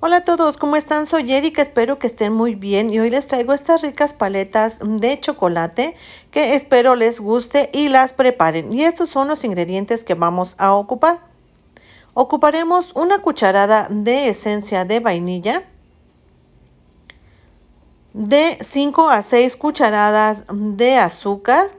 Hola a todos, ¿cómo están? Soy Erika, espero que estén muy bien y hoy les traigo estas ricas paletas de chocolate que espero les guste y las preparen. Y estos son los ingredientes que vamos a ocupar. Ocuparemos una cucharada de esencia de vainilla, de 5 a 6 cucharadas de azúcar,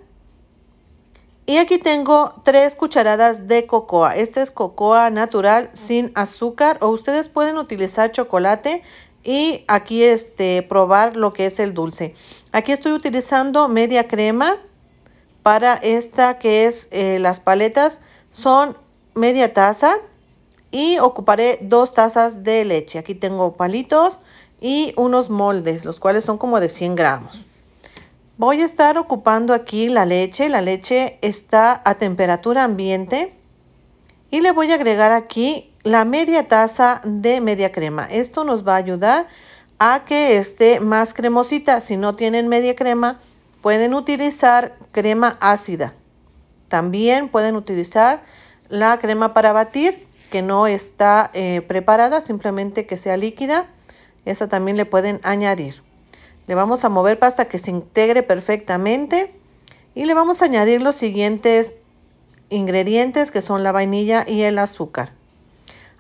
y aquí tengo tres cucharadas de cocoa. Este es cocoa natural sin azúcar o ustedes pueden utilizar chocolate y aquí este, probar lo que es el dulce. Aquí estoy utilizando media crema para esta que es eh, las paletas. Son media taza y ocuparé dos tazas de leche. Aquí tengo palitos y unos moldes, los cuales son como de 100 gramos. Voy a estar ocupando aquí la leche. La leche está a temperatura ambiente. Y le voy a agregar aquí la media taza de media crema. Esto nos va a ayudar a que esté más cremosita. Si no tienen media crema, pueden utilizar crema ácida. También pueden utilizar la crema para batir, que no está eh, preparada, simplemente que sea líquida. Esa también le pueden añadir. Le vamos a mover hasta que se integre perfectamente. Y le vamos a añadir los siguientes ingredientes que son la vainilla y el azúcar.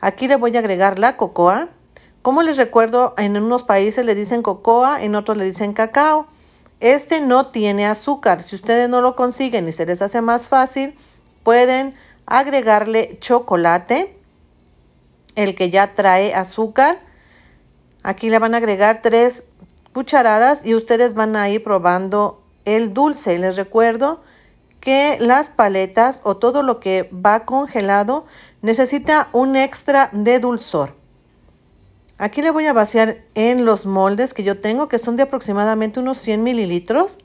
Aquí le voy a agregar la cocoa. Como les recuerdo, en unos países le dicen cocoa, en otros le dicen cacao. Este no tiene azúcar. Si ustedes no lo consiguen y se les hace más fácil, pueden agregarle chocolate, el que ya trae azúcar. Aquí le van a agregar tres cucharadas y ustedes van a ir probando el dulce. Les recuerdo que las paletas o todo lo que va congelado necesita un extra de dulzor. Aquí le voy a vaciar en los moldes que yo tengo, que son de aproximadamente unos 100 mililitros.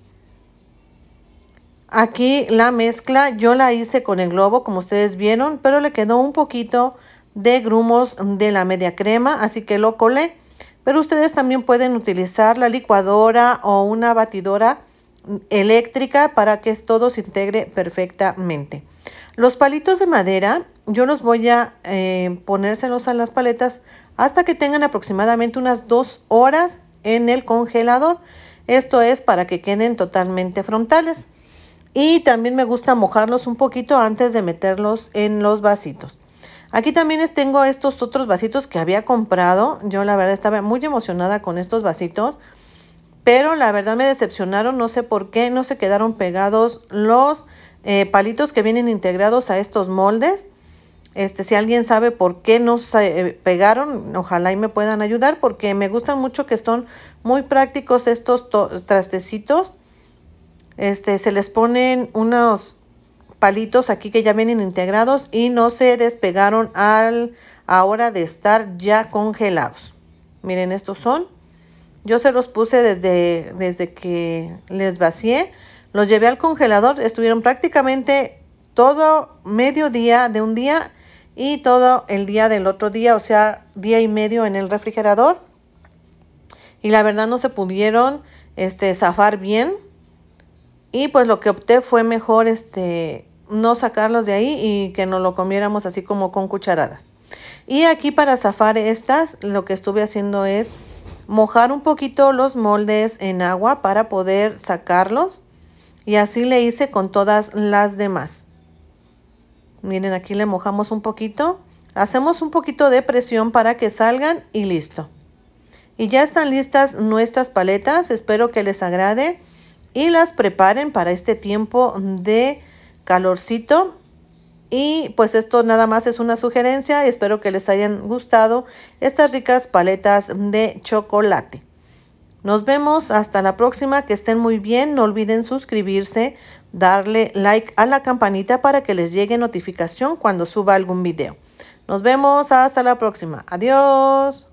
Aquí la mezcla yo la hice con el globo, como ustedes vieron, pero le quedó un poquito de grumos de la media crema, así que lo colé pero ustedes también pueden utilizar la licuadora o una batidora eléctrica para que todo se integre perfectamente. Los palitos de madera yo los voy a eh, ponérselos a las paletas hasta que tengan aproximadamente unas dos horas en el congelador. Esto es para que queden totalmente frontales. Y también me gusta mojarlos un poquito antes de meterlos en los vasitos. Aquí también tengo estos otros vasitos que había comprado. Yo la verdad estaba muy emocionada con estos vasitos. Pero la verdad me decepcionaron, no sé por qué, no se quedaron pegados los eh, palitos que vienen integrados a estos moldes. Este, si alguien sabe por qué no se eh, pegaron, ojalá y me puedan ayudar porque me gustan mucho que son muy prácticos estos trastecitos. Este, se les ponen unos palitos aquí que ya vienen integrados y no se despegaron al ahora de estar ya congelados. Miren, estos son. Yo se los puse desde, desde que les vacié. Los llevé al congelador. Estuvieron prácticamente todo medio día de un día y todo el día del otro día, o sea, día y medio en el refrigerador. Y la verdad no se pudieron este, zafar bien. Y pues lo que opté fue mejor este, no sacarlos de ahí y que no lo comiéramos así como con cucharadas. Y aquí para zafar estas, lo que estuve haciendo es mojar un poquito los moldes en agua para poder sacarlos. Y así le hice con todas las demás. Miren, aquí le mojamos un poquito. Hacemos un poquito de presión para que salgan y listo. Y ya están listas nuestras paletas. Espero que les agrade y las preparen para este tiempo de calorcito. Y pues esto nada más es una sugerencia. y Espero que les hayan gustado estas ricas paletas de chocolate. Nos vemos hasta la próxima. Que estén muy bien. No olviden suscribirse, darle like a la campanita para que les llegue notificación cuando suba algún video. Nos vemos hasta la próxima. Adiós.